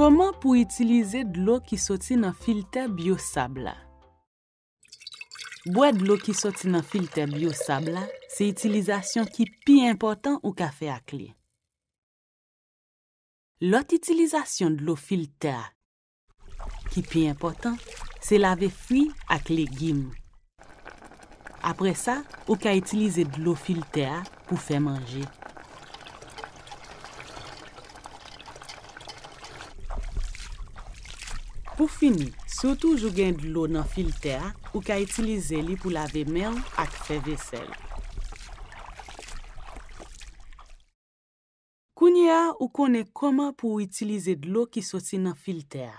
Koman pou itilize d'lo ki soti nan filte biosabla? Bwè d'lo ki soti nan filte biosabla, se itilizasyon ki pi important ou ka fe akli. Lot itilizasyon d'lo filte a, ki pi important, se lave fwi akli gim. Apre sa, ou ka itilize d'lo filte a pou fe manje. Pou fini, sotou jougen d'lo nan filtea ou ka itilize li pou lave mel ak fevesel. Kounye a ou konen koman pou itilize d'lo ki sosi nan filtea.